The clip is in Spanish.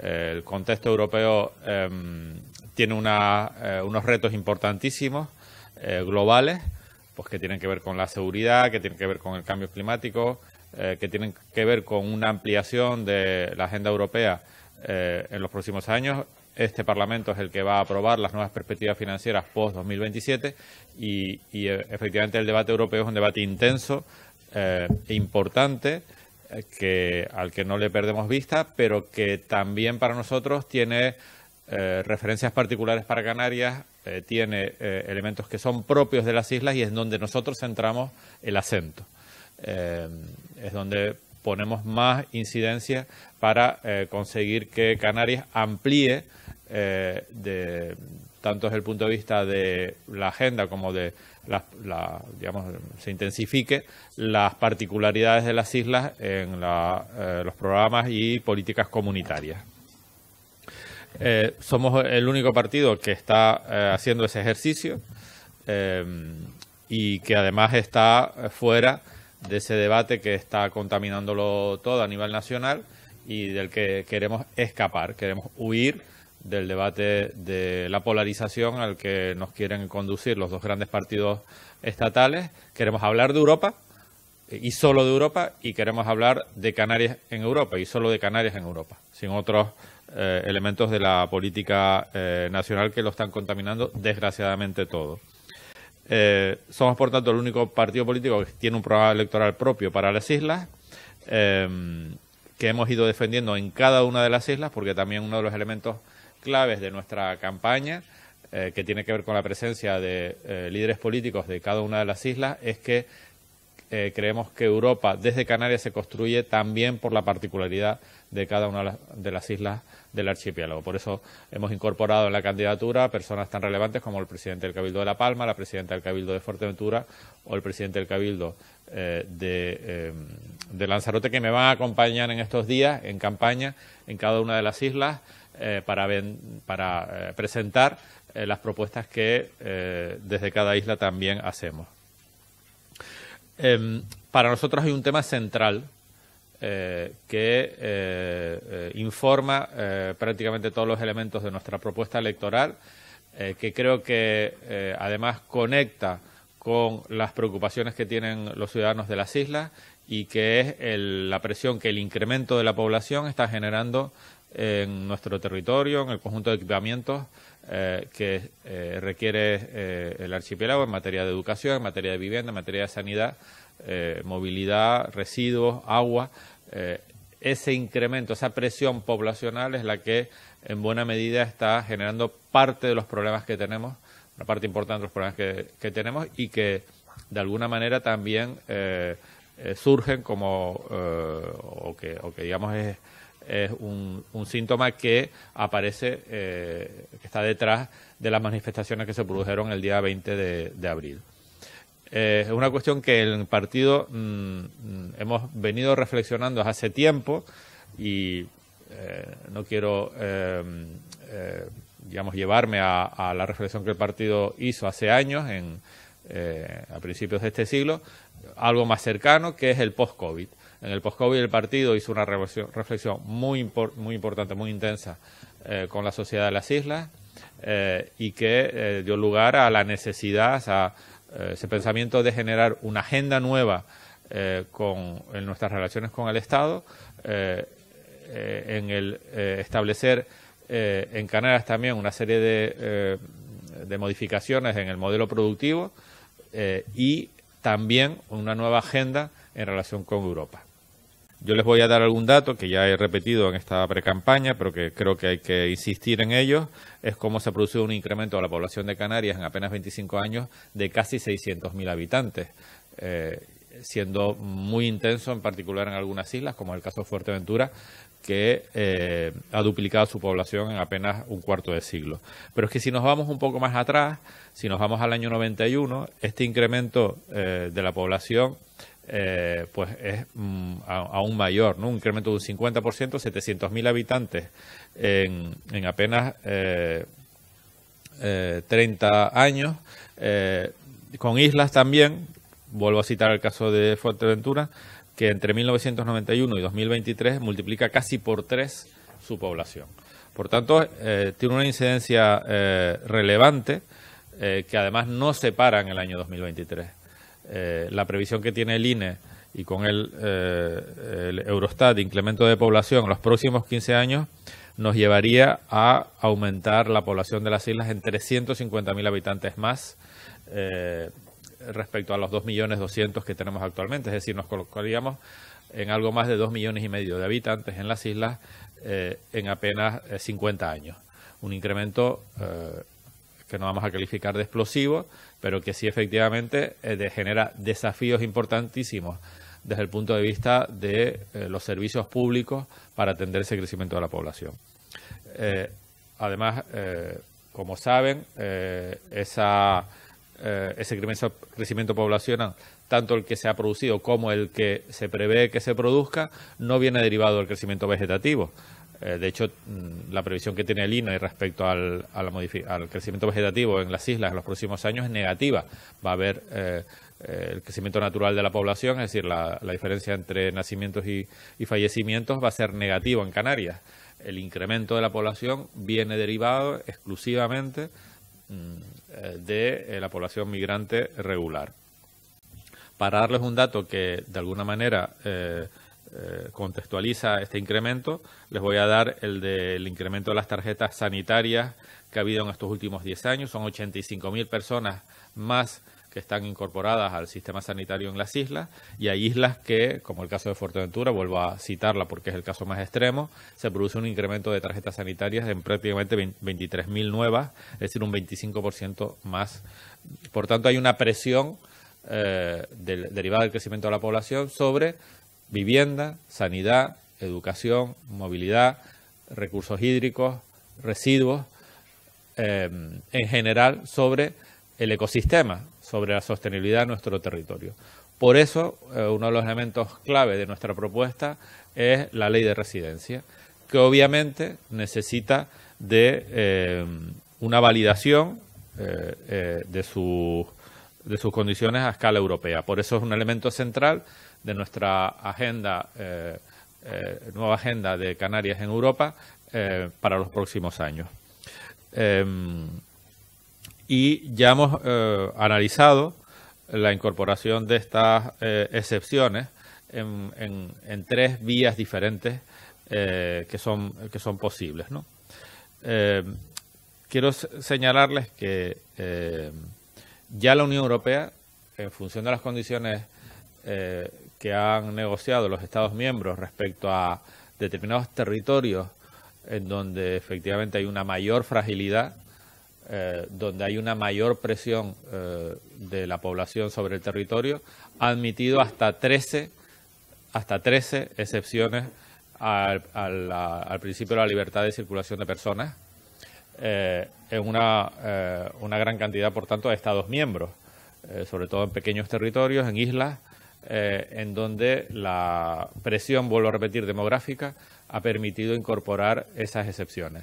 el contexto europeo em, tiene eh, unos retos importantísimos eh, globales, pues que tienen que ver con la seguridad, que tienen que ver con el cambio climático, eh, que tienen que ver con una ampliación de la agenda europea en los próximos años. Este Parlamento es el que va a aprobar las nuevas perspectivas financieras post-2027 y, y efectivamente el debate europeo es un debate intenso e importante que, al que no le perdemos vista, pero que también para nosotros tiene eh, referencias particulares para Canarias, eh, tiene eh, elementos que son propios de las islas y es donde nosotros centramos el acento. es donde ponemos más incidencia para conseguir que Canarias amplíe de, tanto desde el punto de vista de la agenda como de las, la, digamos, se intensifique las particularidades de las islas en eh, los programas y políticas comunitarias. Eh, somos el único partido que está eh, haciendo ese ejercicio y que además está fuera de ese debate que está contaminándolo todo a nivel nacional y del que queremos escapar, queremos huir del debate de la polarización al que nos quieren conducir los dos grandes partidos estatales. Queremos hablar de Europa eh, y solo de Europa y queremos hablar de Canarias en Europa y solo de Canarias en Europa, sin otros eh, elementos de la política eh, nacional que lo están contaminando desgraciadamente todo. somos, por tanto, el único partido político que tiene un programa electoral propio para las islas, que hemos ido defendiendo en cada una de las islas, porque también uno de los elementos claves de nuestra campaña, eh, que tiene que ver con la presencia de eh, líderes políticos de cada una de las islas, es que eh, creemos que Europa desde Canarias se construye también por la particularidad de cada una de las islas del archipiélago. Por eso hemos incorporado en la candidatura personas tan relevantes como el presidente del Cabildo de La Palma, la presidenta del Cabildo de Fuerteventura o el presidente del Cabildo de, de Lanzarote, que me van a acompañar en estos días en campaña en cada una de las islas. Eh, para, eh, presentar eh, las propuestas que desde cada isla también hacemos. Em, para nosotros hay un tema central que informa prácticamente todos los elementos de nuestra propuesta electoral, que creo que además conecta con las preocupaciones que tienen los ciudadanos de las islas y que es la presión que el incremento de la población está generando en nuestro territorio, en el conjunto de equipamientos eh, que eh, requiere eh, el archipiélago en materia de educación, en materia de vivienda, en materia de sanidad, movilidad, residuos, agua. ese incremento, esa presión poblacional es la que en buena medida está generando parte de los problemas que tenemos, una parte importante de los problemas que, que tenemos y que de alguna manera también eh, surgen como, eh, o, que, digamos es, un, síntoma que aparece, eh, que está detrás de las manifestaciones que se produjeron el día 20 de, abril. es una cuestión que el partido mm, hemos venido reflexionando hace tiempo y no quiero digamos, llevarme a, la reflexión que el partido hizo hace años, en, a principios de este siglo, algo más cercano, que es el post-COVID. En el post-COVID el partido hizo una reflexión muy, importante, muy intensa eh, con la sociedad de las islas eh, y que eh, dio lugar a la necesidad, a ese pensamiento de generar una agenda nueva en nuestras relaciones con el Estado, en el establecer en Canarias también una serie de, de modificaciones en el modelo productivo y también una nueva agenda en relación con Europa. Yo les voy a dar algún dato que ya he repetido en esta precampaña, pero que creo que hay que insistir en ello. Es cómo se ha producido un incremento de la población de Canarias en apenas 25 años de casi 600.000 habitantes. Eh, siendo muy intenso, en particular en algunas islas, como el caso de Fuerteventura, que eh, ha duplicado su población en apenas un cuarto de siglo. Pero es que si nos vamos un poco más atrás, si nos vamos al año 91, este incremento eh, de la población eh, pues es mm, aún mayor, un incremento de un 50%, 700.000 habitantes en apenas 30 años, con islas también vuelvo a citar el caso de Fuerteventura, que entre 1991 y 2023 multiplica casi por tres su población. Por tanto, eh, tiene una incidencia eh, relevante eh, que además no se para en el año 2023. la previsión que tiene el INE y con el, el Eurostat incremento de población en los próximos 15 años nos llevaría a aumentar la población de las islas en 350.000 habitantes más respecto a los 2.200.000 que tenemos actualmente, es decir, nos colocaríamos en algo más de 2 millones y medio de habitantes en las islas eh, en apenas 50 eh, años. Un incremento eh, que no vamos a calificar de explosivo, pero que sí efectivamente genera desafíos importantísimos desde el punto de vista de los servicios públicos para atender ese crecimiento de la población. además, como saben, esa eh, ese crecimiento poblacional, tanto el que se ha producido como el que se prevé que se produzca, no viene derivado del crecimiento vegetativo. Eh, de hecho, mm, la previsión que tiene el INE respecto al, al crecimiento vegetativo en las islas en los próximos años es negativa. Va a haber eh, el crecimiento natural de la población, es decir, la, la diferencia entre nacimientos y, y fallecimientos va a ser negativo en Canarias. El incremento de la población viene derivado exclusivamente de eh, la población migrante regular. Para darles un dato que de alguna manera eh, eh, contextualiza este incremento, les voy a dar el del incremento de las tarjetas sanitarias que ha habido en estos últimos 10 años. Son 85.000 personas más que están incorporadas al sistema sanitario en las islas y hay islas que, como el caso de Fuerteventura, vuelvo a citarla porque es el caso más extremo, se produce un incremento de tarjetas sanitarias en prácticamente 23.000 nuevas, es decir, un 25% más. Por tanto, hay una presión eh, derivada del crecimiento de la población sobre vivienda, sanidad, educación, movilidad, recursos hídricos, residuos, eh, en general sobre el ecosistema, sobre la sostenibilidad de nuestro territorio. Por eso, eh, uno de los elementos clave de nuestra propuesta es la ley de residencia, que obviamente necesita de eh, una validación eh, de, de, sus condiciones a escala europea. Por eso es un elemento central de nuestra agenda, nueva agenda de Canarias en Europa para los próximos años. Em, y ya hemos eh, analizado la incorporación de estas eh, excepciones en, tres vías diferentes eh, que, son, que son posibles. quiero señalarles que ya la Unión Europea, en función de las condiciones que han negociado los Estados miembros respecto a determinados territorios en donde efectivamente hay una mayor fragilidad eh, donde hay una mayor presión eh, de la población sobre el territorio, ha admitido hasta 13, hasta 13 excepciones al, principio de la libertad de circulación de personas, eh, en una, una, gran cantidad, por tanto, de Estados miembros, sobre todo en pequeños territorios, en islas, en donde la presión, vuelvo a repetir, demográfica ha permitido incorporar esas excepciones.